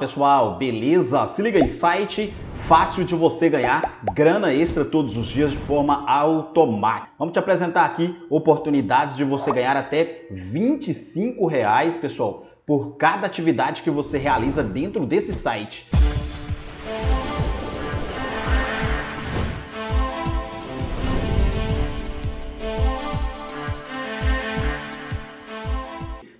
pessoal, beleza? Se liga aí, site fácil de você ganhar grana extra todos os dias de forma automática. Vamos te apresentar aqui oportunidades de você ganhar até 25 reais, pessoal, por cada atividade que você realiza dentro desse site.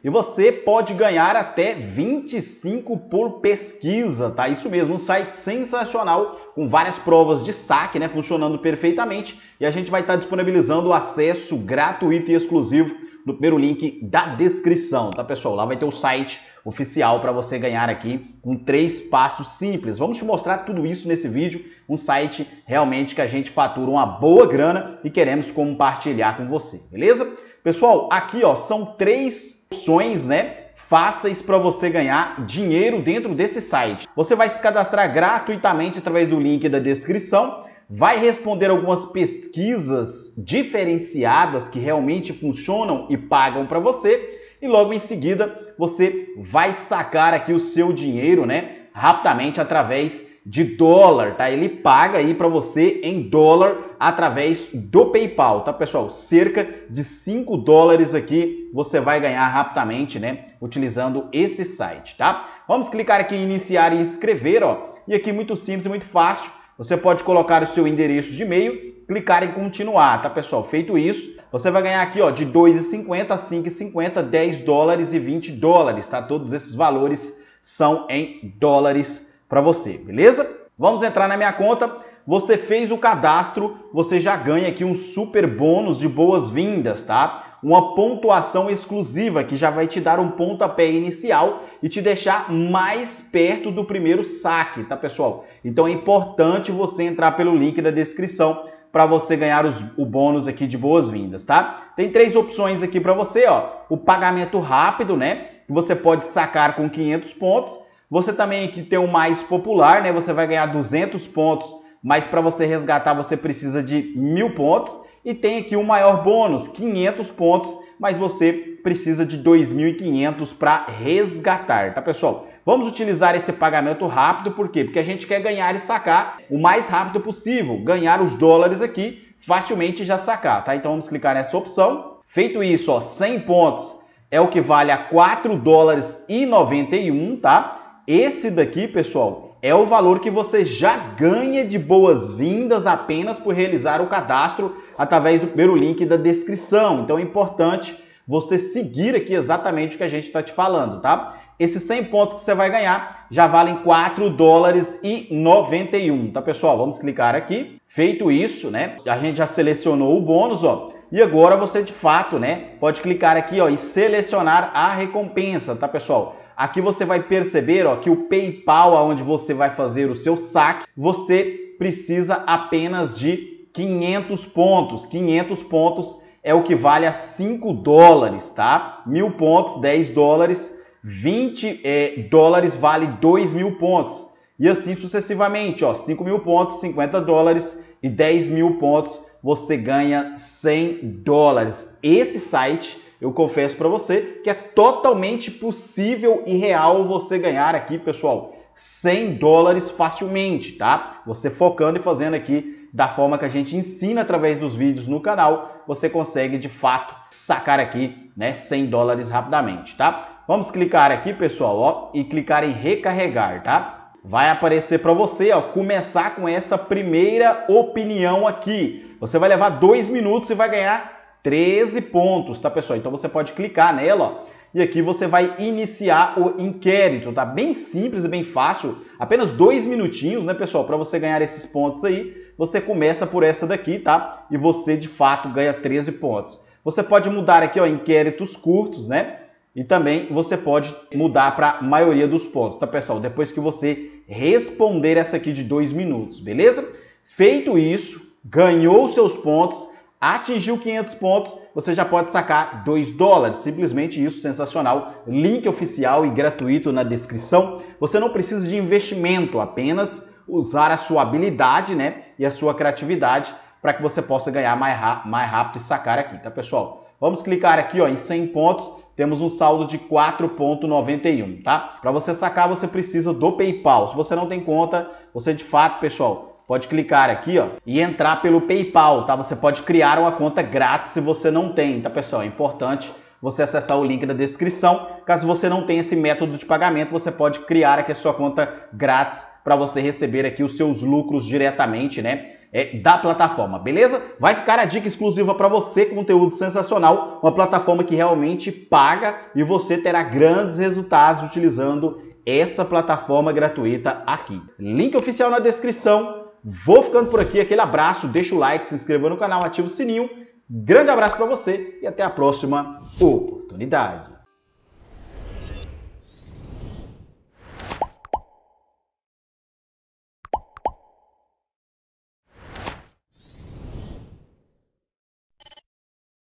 E você pode ganhar até 25 por pesquisa, tá? Isso mesmo, um site sensacional com várias provas de saque, né, funcionando perfeitamente, e a gente vai estar tá disponibilizando acesso gratuito e exclusivo no primeiro link da descrição, tá pessoal? Lá vai ter o site oficial para você ganhar aqui com três passos simples. Vamos te mostrar tudo isso nesse vídeo, um site realmente que a gente fatura uma boa grana e queremos compartilhar com você, beleza? Pessoal, aqui ó, são três opções, né? fáceis para você ganhar dinheiro dentro desse site. Você vai se cadastrar gratuitamente através do link da descrição, vai responder algumas pesquisas diferenciadas que realmente funcionam e pagam para você, e logo em seguida você vai sacar aqui o seu dinheiro, né, rapidamente através de dólar, tá? Ele paga aí para você em dólar através do PayPal, tá, pessoal? Cerca de 5 dólares aqui você vai ganhar rapidamente, né, utilizando esse site, tá? Vamos clicar aqui em iniciar e escrever, ó. E aqui muito simples e muito fácil. Você pode colocar o seu endereço de e-mail, clicar em continuar, tá, pessoal? Feito isso, você vai ganhar aqui, ó, de 2,50 a 5,50, 10 dólares e 20 dólares, tá? Todos esses valores são em dólares para você, beleza? Vamos entrar na minha conta. Você fez o cadastro, você já ganha aqui um super bônus de boas-vindas, tá? Uma pontuação exclusiva que já vai te dar um pontapé inicial e te deixar mais perto do primeiro saque, tá, pessoal? Então é importante você entrar pelo link da descrição para você ganhar os, o bônus aqui de boas-vindas, tá? Tem três opções aqui para você, ó. O pagamento rápido, né? Que você pode sacar com 500 pontos você também que tem o mais popular, né? Você vai ganhar 200 pontos, mas para você resgatar você precisa de mil pontos. E tem aqui o maior bônus, 500 pontos, mas você precisa de 2.500 para resgatar, tá pessoal? Vamos utilizar esse pagamento rápido, por quê? Porque a gente quer ganhar e sacar o mais rápido possível, ganhar os dólares aqui, facilmente já sacar, tá? Então vamos clicar nessa opção. Feito isso, ó, 100 pontos é o que vale a 4 dólares e 91, tá? Esse daqui, pessoal, é o valor que você já ganha de boas-vindas apenas por realizar o cadastro através do primeiro link da descrição. Então é importante você seguir aqui exatamente o que a gente está te falando, tá? Esses 100 pontos que você vai ganhar já valem 4 dólares e 91, tá pessoal? Vamos clicar aqui. Feito isso, né? A gente já selecionou o bônus, ó. E agora você de fato, né, pode clicar aqui, ó, e selecionar a recompensa, tá pessoal? Aqui você vai perceber ó, que o PayPal, aonde você vai fazer o seu saque, você precisa apenas de 500 pontos. 500 pontos é o que vale a 5 dólares, tá? Mil pontos, 10 dólares, 20 é, dólares vale 2 mil pontos. E assim sucessivamente, ó, 5 mil pontos, 50 dólares e 10 mil pontos, você ganha 100 dólares. Esse site eu confesso para você que é totalmente possível e real você ganhar aqui, pessoal, 100 dólares facilmente, tá? Você focando e fazendo aqui da forma que a gente ensina através dos vídeos no canal, você consegue de fato sacar aqui, né, 100 dólares rapidamente, tá? Vamos clicar aqui, pessoal, ó, e clicar em recarregar, tá? vai aparecer para você, ó, começar com essa primeira opinião aqui. Você vai levar dois minutos e vai ganhar 13 pontos, tá pessoal? Então você pode clicar nela, ó, e aqui você vai iniciar o inquérito, tá? Bem simples e bem fácil, apenas dois minutinhos, né, pessoal? Para você ganhar esses pontos aí, você começa por essa daqui, tá? E você de fato ganha 13 pontos. Você pode mudar aqui, ó, inquéritos curtos, né? E também você pode mudar para a maioria dos pontos, tá pessoal? Depois que você responder essa aqui de dois minutos, beleza? Feito isso, ganhou seus pontos, Atingiu 500 pontos, você já pode sacar 2 dólares. Simplesmente isso, sensacional. Link oficial e gratuito na descrição. Você não precisa de investimento, apenas usar a sua habilidade né, e a sua criatividade para que você possa ganhar mais, mais rápido e sacar aqui, tá pessoal? Vamos clicar aqui ó, em 100 pontos, temos um saldo de 4.91, tá? Para você sacar, você precisa do PayPal. Se você não tem conta, você de fato, pessoal, pode clicar aqui ó, e entrar pelo PayPal, tá? Você pode criar uma conta grátis se você não tem, tá pessoal? É importante você acessar o link da descrição. Caso você não tenha esse método de pagamento, você pode criar aqui a sua conta grátis para você receber aqui os seus lucros diretamente, né? É, da plataforma, beleza? Vai ficar a dica exclusiva para você, conteúdo sensacional, uma plataforma que realmente paga e você terá grandes resultados utilizando essa plataforma gratuita aqui. Link oficial na descrição Vou ficando por aqui, aquele abraço, deixa o like, se inscreva no canal, ativa o sininho. Grande abraço para você e até a próxima oportunidade.